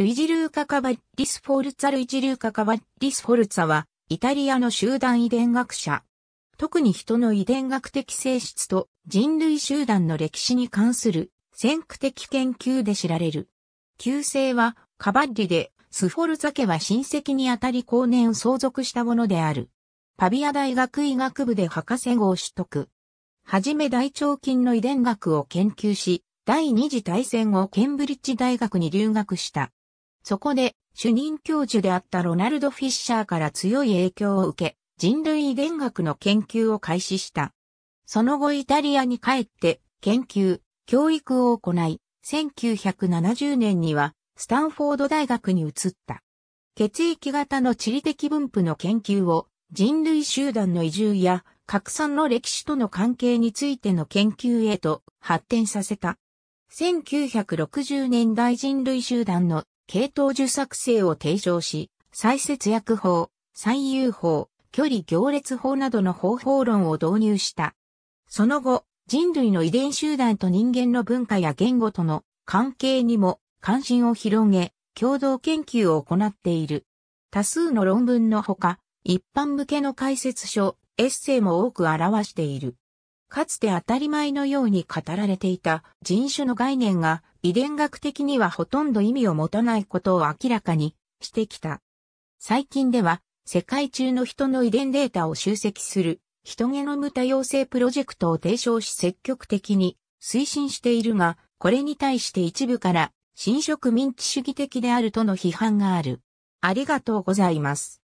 ルイジ・ルーカ・カバッリス・フォルツァ・ルイジ・ルーカ・カバッリス・フォルツァは、イタリアの集団遺伝学者。特に人の遺伝学的性質と人類集団の歴史に関する先駆的研究で知られる。旧姓はカバッリで、スフォルツァ家は親戚にあたり後年相続したものである。パビア大学医学部で博士号を取得。はじめ大腸菌の遺伝学を研究し、第二次大戦後ケンブリッジ大学に留学した。そこで、主任教授であったロナルド・フィッシャーから強い影響を受け、人類遺伝学の研究を開始した。その後イタリアに帰って、研究、教育を行い、1970年には、スタンフォード大学に移った。血液型の地理的分布の研究を、人類集団の移住や、拡散の歴史との関係についての研究へと発展させた。1960年代人類集団の系統樹作成を提唱し、再節約法、最優法、距離行列法などの方法論を導入した。その後、人類の遺伝集団と人間の文化や言語との関係にも関心を広げ、共同研究を行っている。多数の論文のほか、一般向けの解説書、エッセイも多く表している。かつて当たり前のように語られていた人種の概念が遺伝学的にはほとんど意味を持たないことを明らかにしてきた。最近では世界中の人の遺伝データを集積する人ゲノム多様性プロジェクトを提唱し積極的に推進しているが、これに対して一部から新植民地主義的であるとの批判がある。ありがとうございます。